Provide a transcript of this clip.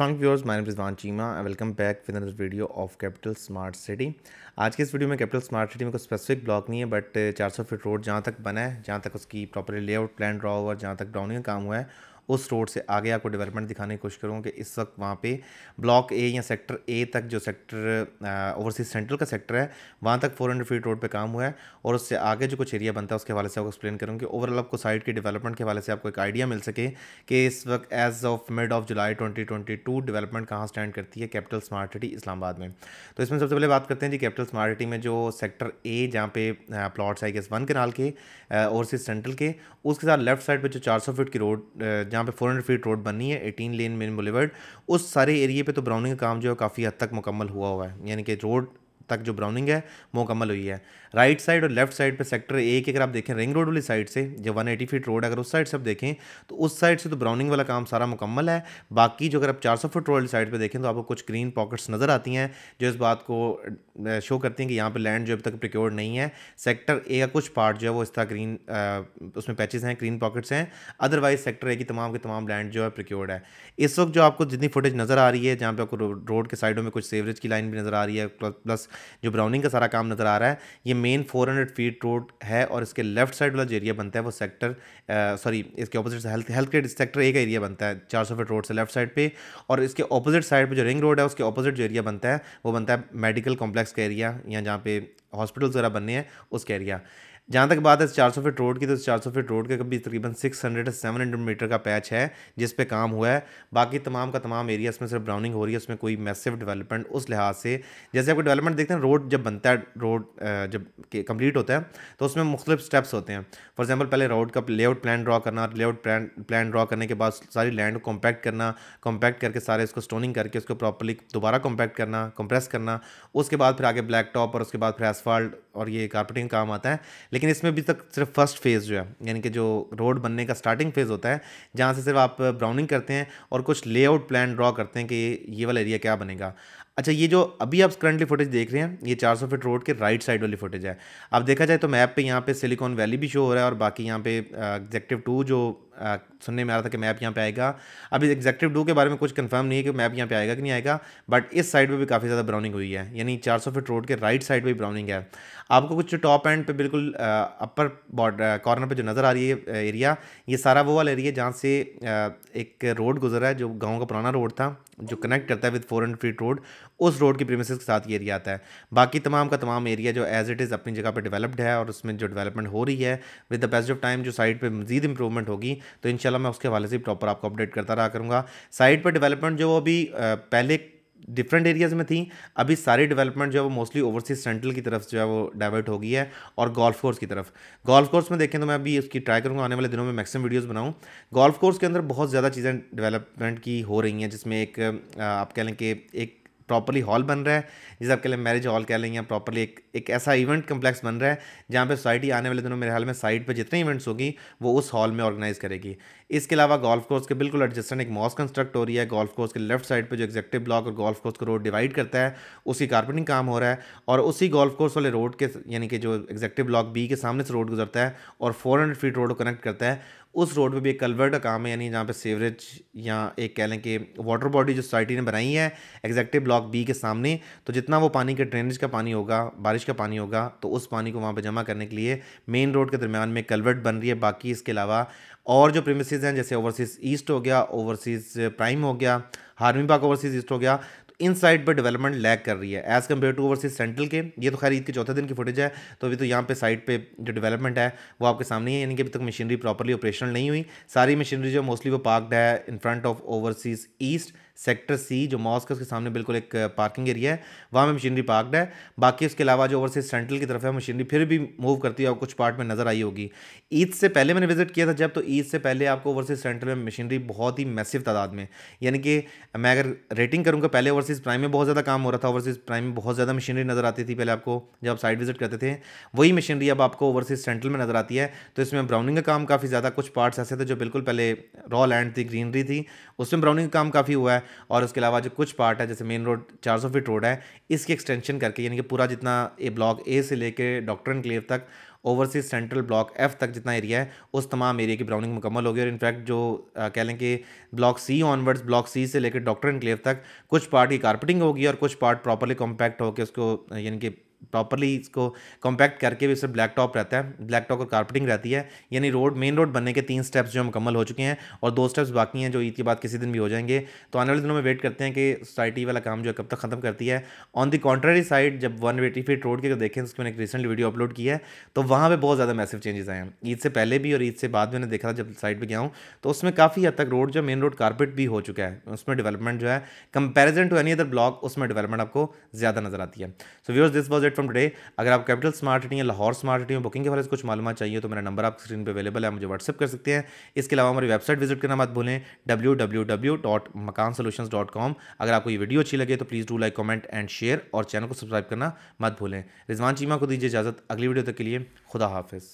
Aslam viewers my Rizwan Cheema I welcome back with another video of Capital Smart City आज के इस video में capital Smart City में कोई स्पेसिफिक ब्लॉक नहीं है बट 400 फीट रोड जहाँ तक बना है जहाँ तक उसकी प्रॉपर लेआउट प्लान ड्रा हुआ जहाँ तक ड्राउनिंग का काम हुआ है उस रोड से आगे आपको डेवलपमेंट दिखाने की कोशिश करूँगा कि इस वक्त वहाँ पे ब्लॉक ए या सेक्टर ए तक जो सेक्टर ओवरसीज सेंट्रल का सेक्टर है वहाँ तक फोर हंड्रेड फीट रोड पर काम हुआ है और उससे आगे जो कुछ एरिया बनता है उसके हवाले से आपको एक्सप्लेन करूँगी ओवरऑल आपको साइड के डेवलपमेंट के हवाले से आपको एक आइडिया मिल सके कि इस वक्त as of mid of July twenty twenty two development कहाँ स्टैंड करती है कैपिटल स्मार्ट सिटी इस्लामाबाद में तो इसमें सबसे पहले बात करते हैं जी कैपिटल स्मार्ट सिटी में जो सेक्टर ए जहाँ पे प्लाट्स आई गेस वन नाल के ओवरसीज सेंट्रल के उसके साथ लेफ्ट साइड पर जो चार सौ फीट की रोड जहाँ जहाँ पे 400 फीट रोड बनी है 18 लेन मेन बुलेवर्ड उस सारे एरिए पे तो ब्राउनिंग का काम जो है काफ़ी हद तक मुकम्मल हुआ हुआ है यानी कि रोड तक जो ब्राउनिंग है मुकम्मल हुई है राइट साइड और लेफ्ट साइड पे सेक्टर ए की अगर आप देखें रिंग रोड वाली साइड से जो 180 फीट रोड अगर उस साइड से आप देखें तो उस साइड से तो ब्राउनिंग वाला काम सारा मुकम्मल है बाकी जो अगर आप 400 फुट रोड वाली साइड पर देखें तो आपको कुछ ग्रीन पॉकेट्स नज़र आती हैं जो इस बात को शो करती हैं कि यहाँ पर लैंड जो अब तक प्रिक्योर नहीं है सेक्टर ए का कुछ पार्ट जो है वो इस तरह ग्रीन उसमें पैचेज हैं ग्रीन पॉकेट्स हैं अदरवाइज सेक्टर ए की तमाम के तमाम लैंड जो है प्रिक्योर्ड है इस वक्त जो आपको जितनी फुटेज नज़र आ रही है जहाँ पर आपको रोड के साइडों में कुछ सेवरेज की लाइन भी नज़र आ रही है प्लस जो ब्राउनिंग का सारा काम नज़र आ रहा है ये मेन 400 फीट रोड है और इसके लेफ्ट साइड वाला जो एरिया बनता है वो सेक्टर सॉरी इसके opposite health health care sector A का एरिया बनता है चार सौ फीट रोड से लेफ्ट साइड पर और इसके ऑपोजिट साइड पर जो रिंग रोड है उसके ऑपोजिट जो एरिया बनता है वो बनता है मेडिकल कॉम्प्लेक्स का एरिया या जहाँ पे हॉस्पिटल्स वगैरह बनने हैं उसके एरिया जहाँ तक बात है चार सौ फीट रोड की तो चार सौ फीट रोड के कभी तकरीबन six hundred seven hundred meter का पैच है जिस पे काम हुआ है बाकी तमाम का तमाम एरिया इसमें सिर्फ ब्राउनिंग हो रही है उसमें कोई मैसिव डेवलपमेंट उस लिहाज से जैसे आपको डेवलपमेंट देखते हैं रोड जब बनता है रोड जब कम्प्लीट होता है तो उसमें मुख्तलिफ स्टेप्स होते हैं फॉर एग्जाम्पल पहले रोड का लेआउट प्लान ड्रा करना लेआउट प्लान प्लान ड्रा करने के बाद सारी लैंड को कॉम्पैक्ट करना कॉम्पैक्ट करके सारे इसको स्टोनिंग करके उसको प्रॉपरली दोबारा कॉम्पैक्ट करना कंप्रेस करना उसके बाद फिर आगे ब्लैक टॉप और उसके बाद फिर एसफाल्ट और ये कारपेटिंग काम आता है लेकिन इसमें अभी तक सिर्फ फर्स्ट फेज़ जो है यानी कि जो रोड बनने का स्टार्टिंग फेज़ होता है जहाँ से सिर्फ आप ब्राउनिंग करते हैं और कुछ लेआउट प्लान ड्रॉ करते हैं कि ये वाला एरिया क्या बनेगा अच्छा ये जो अभी आप करंटली फुटेज देख रहे हैं ये 400 फीट रोड के राइट साइड वाली फुटेज है अब देखा जाए तो मैप पे यहाँ पे सिलिकॉन वैली भी शो हो रहा है और बाकी यहाँ पे एग्जेक्टिव टू जो आ, सुनने में आ रहा था कि मैप यहाँ पे आएगा अभी एग्जेक्टिव टू के बारे में कुछ कंफर्म नहीं है कि मैप यहाँ पे आएगा कि नहीं आएगा बट इस साइड पर भी काफ़ी ज़्यादा ब्राउनिंग हुई है यानी चार फीट रोड के राइट साइड पर भी ब्राउनिंग है आपको कुछ टॉप एंड पे बिल्कुल अपर बॉर्डर कॉर्नर पर जो नज़र आ रही है एरिया ये सारा वो वाला एरिया जहाँ से एक रोड गुजरा है जो गाँव का पुराना रोड था जो कनेक्ट करता है विद फोर फीट रोड उस रोड की प्रीमिस के साथ ये एरिया आता है बाकी तमाम का तमाम एरिया जो एज इट इज़ अपनी जगह पर डेवलप्ड है और उसमें जो डेवलपमेंट हो रही है with the best of time जो साइट पर मजीद इंप्रूवमेंट होगी तो इन मैं उसके हवाले से प्रॉपर आपको अपडेट करता रहा करूँगा साइट पर डेवलपमेंट जो अभी पहले डिफरेंट एरियाज़ में थी अभी सारी डेवलपमेंट जो है वो मोस्टली ओवरसीज सेंट्रल की तरफ जो है वो डाइवर्ट हो गई है और गोल्फ कोर्स की तरफ गोल्फ कोर्स में देखें तो मैं अभी उसकी ट्राई करूँगा आने वाले दिनों में मैक्सिमम वीडियोस बनाऊँ गोल्फ कोर्स के अंदर बहुत ज़्यादा चीज़ें डेवलपमेंट की हो रही हैं जिसमें एक आप कह लें कि एक प्रॉपरली हॉल बन रहा है जिसे आप कह लें मैरिज हॉल कह लें या प्रॉपरली एक एक ऐसा इवेंट कम्प्लेक्स बन रहा है जहाँ पे सोसाइटी आने वाले दिनों मेरे हाल में साइट पर जितने इवेंट्स होगी वो उस हॉल में ऑर्गेनाइज करेगी इसके अलावा गोल्फ कोर्स के बिल्कुल एडजस्टेंट एक मॉस कंस्ट्रक्ट हो रही है गोल्फ कोर्स के लेफ्ट साइड पर जो एग्जेक्टिव ब्लॉक और गोल्फ कोर्स को रोड डिवाइड करता है उसकी कारपेटिंग काम हो रहा है और उसी गोल्फ कोर्स वाले रोड के यानी कि जो एग्जेक्टिव ब्लॉक बी के सामने से रोड गुजरता है और फोर फीट रोड को कनेक्ट करता है उस रोड पे भी एक कलवर्ट का काम है यानी जहाँ पे सीवरेज या एक कह लें कि वाटर बॉडी जो सोसाइटी ने बनाई है एग्जैक्टिव ब्लॉक बी के सामने तो जितना वो पानी के ड्रेनेज का पानी होगा बारिश का पानी होगा तो उस पानी को वहाँ पर जमा करने के लिए मेन रोड के दरमियान में कलवर्ट बन रही है बाकी इसके अलावा और जो प्रेमिसज हैं जैसे ओवरसीज़ ईस्ट हो गया ओवरसीज़ प्राइम हो गया हारमी पाक ओवरसीज़ ईस्ट हो गया इन साइड पर डेवलपमेंट लैग कर रही है as compare to overseas central के ये तो खैर ईद के चौथे दिन की फुटेज है तो अभी तो यहाँ पे साइड पे जो डेवलपमेंट है वो आपके सामने है यानी कि अभी तक मशीनरी प्रॉपरली ऑपरेशनल नहीं हुई सारी मशीनरी जो मोस्टली वो पार्कड है in front of overseas east sector C जो मॉस्क है उसके सामने बिल्कुल एक पार्किंग एरिया है वहाँ में मशीनरी पार्कड है बाकी उसके अलावा जो ओवरसीज सेंट्रल की तरफ है मशीनरी फिर भी मूव करती है और कुछ पार्ट में नज़र आई होगी ईद से पहले मैंने विजिट किया था जब तो ईद से पहले आपको ओवरसीज सेंट्रल में मशीनरी बहुत ही मैसिव तादाद में यानी कि मैं अगर रेटिंग करूँगा पहले ओवरसीज़ प्राइम में बहुत ज़्यादा काम हो रहा था ओवरसीज़ प्राइम में बहुत ज़्यादा मशीनरी नज़र आती थी पहले आपको जब आप साइड विजिट करते थे वही मशीनरी अब आपको ओवरसीज़ सेंट्रल में नज़र आती है तो इसमें ब्राउनिंग का काम काफ़ी ज़्यादा कुछ पार्ट्स ऐसे थे जो बिल्कुल पहले रॉ लैंड थी ग्रीनरी थी उसमें ब्राउनिंग का काम काफ़ी हुआ है और उसके अलावा जो कुछ पार्ट है जैसे मेन रोड चार सौ फीट रोड है इसकी एक्सटेंशन करके यानी कि पूरा जितना ए ब्लॉक ए से लेकर डॉक्टर क्लेव तक ओवरसीज सेंट्रल ब्लॉक एफ तक जितना एरिया है उस तमाम एरिया की ब्राउनिंग मुकम्मल होगी और इनफैक्ट जो कह लें कि block C onwards block C से लेकर डॉक्टर क्लेव तक कुछ पार्ट की कारपेटिंग होगी और कुछ पार्ट प्रॉपरली कॉम्पैक्ट होकर उसको यानी कि प्रॉपरली इसको कॉम्पैक्ट करके भी सिर्फ ब्लैक टॉप रहता है ब्लैक टॉप और कारपेटिंग रहती है यानी रोड मेन रोड बनने के तीन स्टेप्स जो मुकम्मल हो चुके हैं और दो स्टेप्स बाकी हैं जो ईद के बाद किसी दिन भी हो जाएंगे तो आने वाले दिनों में वेट करते हैं कि सोसाइटी वाला काम जो है कब तक खत्म करती है ऑन दी कॉन्ट्रेरी साइड जब वन एटी फीट रोड के देखें उसकी मैंने एक रिसेंट वीडियो अपलोड की है तो वहाँ पर बहुत ज़्यादा मैसेव चेंजेस आए हैं ईद से पहले भी और ईद से बाद मैंने देखा था जब साइड पर गया हूँ तो उसमें काफ़ी हद तक रोड जो मेन रोड कारपेट भी हो चुका है उसमें डेवलपमेंट जो है comparison to any other block उसमें डेवलपमेंट आपको ज़्यादा नजर आती है so views this was graduate from today अगर आप कैपिटल स्मार्ट सिटी या लाहौर स्मार्ट सिटी में बुकिंग के बारे में कुछ मालूम चाहिए तो मेरा नंबर आपकी स्क्रीन पर अवेलेबल है मुझे व्हाट्सअप कर सकते हैं इसके अलावा हमारी वेबसाइट विजिट करना मत भूलें W W W dot Makaan com अगर आपको ये वीडियो अच्छी लगे तो please do like comment and share और चैनल को सब्सक्राइब करना मत भूलें रिजवान चीमा को दीजिए इजाज़त अगली वीडियो तक के लिए खुदा हाफिज़